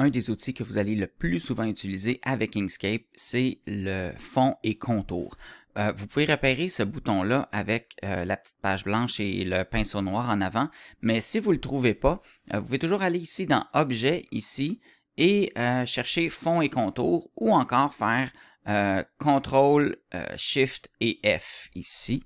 un des outils que vous allez le plus souvent utiliser avec Inkscape, c'est le fond et contour. Euh, vous pouvez repérer ce bouton-là avec euh, la petite page blanche et le pinceau noir en avant, mais si vous ne le trouvez pas, euh, vous pouvez toujours aller ici dans Objet, ici, et chercher fond et contour, ou encore faire CTRL, SHIFT et F ici.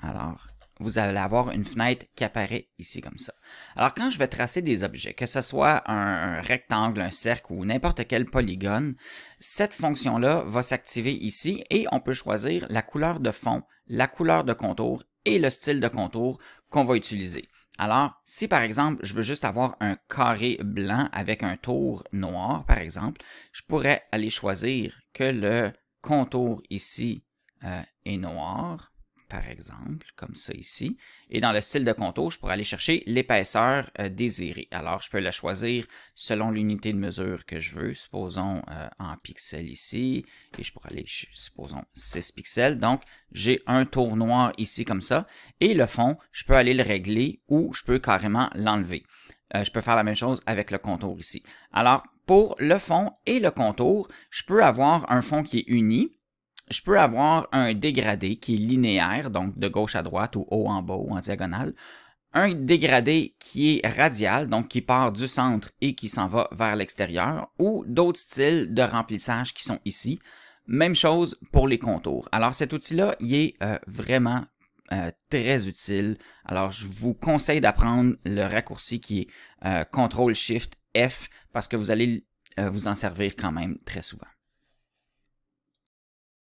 Alors, vous allez avoir une fenêtre qui apparaît ici comme ça. Alors quand je vais tracer des objets, que ce soit un, rectangle, un cercle ou n'importe quel polygone, cette fonction-là va s'activer ici et on peut choisir la couleur de fond, la couleur de contour et le style de contour qu'on va utiliser. Alors, si par exemple, je veux juste avoir un carré blanc avec un tour noir, par exemple, je pourrais aller choisir que le contour ici euh, est noir par exemple, comme ça ici. Et dans le style de contour, je pourrais aller chercher l'épaisseur euh, désirée. Alors, je peux la choisir selon l'unité de mesure que je veux, supposons euh, en pixels ici, et je pourrais aller, supposons, 6 pixels. Donc, j'ai un tour noir ici comme ça, et le fond, je peux aller le régler ou je peux carrément l'enlever. Euh, je peux faire la même chose avec le contour ici. Alors, pour le fond et le contour, je peux avoir un fond qui est uni, je peux avoir un dégradé qui est linéaire, donc de gauche à droite ou haut en bas ou en diagonale, un dégradé qui est radial, donc qui part du centre et qui s'en va vers l'extérieur, ou d'autres styles de remplissage qui sont ici. Même chose pour les contours. Alors cet outil-là, il est euh, vraiment euh, très utile. Alors je vous conseille d'apprendre le raccourci qui est euh, CTRL-SHIFT-F parce que vous allez vous en servir quand même très souvent.